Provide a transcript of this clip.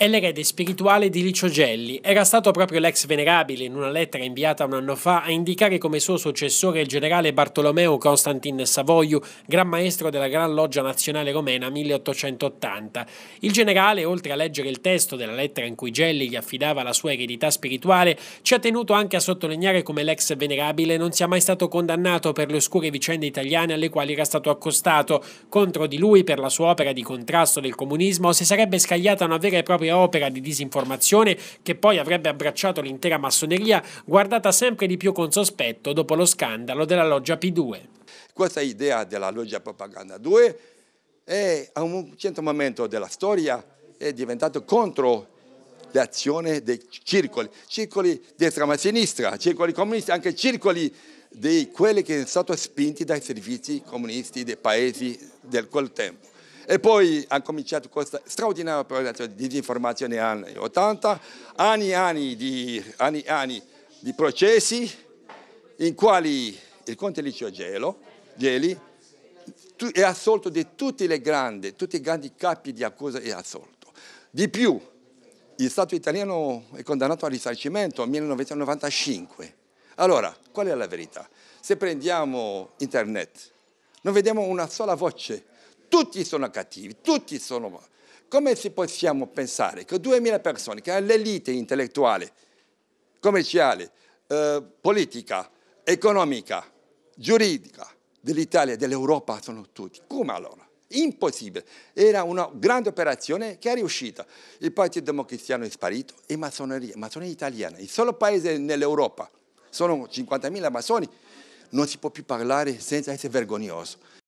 È l'erede spirituale di Licio Gelli. Era stato proprio l'ex venerabile, in una lettera inviata un anno fa, a indicare come suo successore il generale Bartolomeo Constantin Savoiu, gran maestro della Gran Loggia Nazionale Romena 1880. Il generale, oltre a leggere il testo della lettera in cui Gelli gli affidava la sua eredità spirituale, ci ha tenuto anche a sottolineare come l'ex venerabile non sia mai stato condannato per le oscure vicende italiane alle quali era stato accostato. Contro di lui, per la sua opera di contrasto del comunismo, si sarebbe scagliata una vera e propria enorme opera di disinformazione che poi avrebbe abbracciato l'intera massoneria, guardata sempre di più con sospetto dopo lo scandalo della loggia P2. Questa idea della loggia Propaganda 2 è a un certo momento della storia è diventata contro l'azione dei circoli, circoli di ma sinistra, circoli comunisti, anche circoli di quelli che sono stati spinti dai servizi comunisti dei paesi del quel tempo. E poi ha cominciato questa straordinaria operazione di disinformazione anni 80, anni e anni di, anni, anni di processi in quali il conte Licio Gelo, Geli è assolto di tutti, grandi, tutti i grandi capi di accusa è assolto. Di più, il Stato italiano è condannato al risarcimento nel 1995. Allora, qual è la verità? Se prendiamo internet, non vediamo una sola voce tutti sono cattivi, tutti sono... Come si possiamo pensare che 2.000 persone, che l'elite intellettuale, commerciale, eh, politica, economica, giuridica dell'Italia e dell'Europa sono tutti? Come allora? Impossibile. Era una grande operazione che è riuscita. Il Partito Democristiano è sparito e massoneria, massoneria italiana, il solo paese nell'Europa, sono 50.000 massoni, non si può più parlare senza essere vergognoso.